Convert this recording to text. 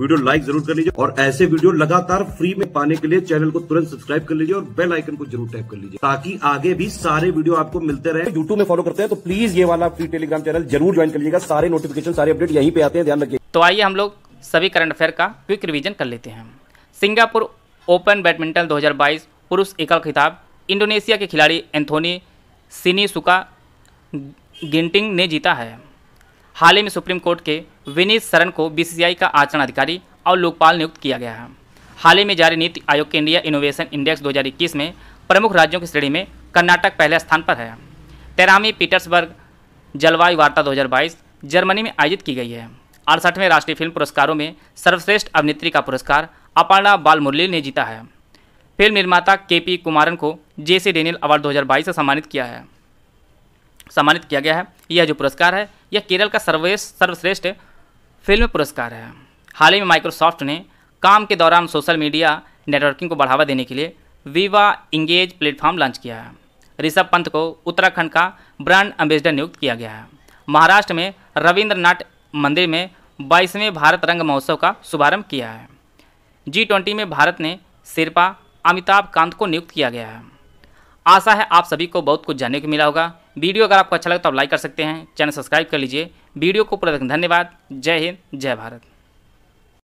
video like जरूर कर लीजिए और ऐसे वीडियो लगातार फ्री में पाने के लिए चैनल को तुरंत सब्सक्राइब कर लीजिए और बेल आइकन को जरूर टैप कर लीजिए ताकि आगे भी सारे वीडियो आपको मिलते रहे यूट्यूब में फॉलो करते हैं तो प्लीज ये वाला फ्री टेलीग्राम चैनल जरूर ज्वाइन कर लीजिएगा सारे नोटिफिकेशन सारे अपडेट यहीं पे आते हैं ध्यान रखिए तो आइए हम लोग सभी करंट अफेयर का क्विक रिविजन कर लेते हैं सिंगापुर ओपन बैडमिंटन दो पुरुष एकल खिताब इंडोनेशिया के खिलाड़ी एंथोनी सिनीसुका गिंटिंग ने जीता है हाल ही में सुप्रीम कोर्ट के विनीत शरण को बीसीसीआई का आचरण अधिकारी और लोकपाल नियुक्त किया गया है हाल ही में जारी नीति आयोग के इंडिया इनोवेशन इंडेक्स 2021 में प्रमुख राज्यों की श्रेणी में कर्नाटक पहले स्थान पर है तेरहवीं पीटर्सबर्ग जलवायु वार्ता 2022 जर्मनी में आयोजित की गई है अड़सठवें राष्ट्रीय फिल्म पुरस्कारों में सर्वश्रेष्ठ अभिनेत्री का पुरस्कार अपर्णा बालमुरली ने जीता है फिल्म निर्माता के पी कुमारन को जे सी डेनियल अवार्ड 2022 से सम्मानित किया है सम्मानित किया गया है यह जो पुरस्कार है यह केरल का सर्वे सर्वश्रेष्ठ फिल्म पुरस्कार है हाल ही में माइक्रोसॉफ्ट ने काम के दौरान सोशल मीडिया नेटवर्किंग को बढ़ावा देने के लिए वीवा इंगेज प्लेटफॉर्म लॉन्च किया है ऋषभ पंत को उत्तराखंड का ब्रांड एम्बेसडर नियुक्त किया गया है महाराष्ट्र में रविंद्रनाथ मंदिर में बाईसवें भारत रंग महोत्सव का शुभारंभ किया है जी ट्वेंटी में भारत ने शेरपा अमिताभ कांत को नियुक्त किया गया है आशा है आप सभी को बहुत कुछ जानने को मिला होगा वीडियो अगर आपको अच्छा लगता तो आप लाइक कर सकते हैं चैनल सब्सक्राइब कर लीजिए वीडियो को पूरा धन्यवाद जय हिंद जय भारत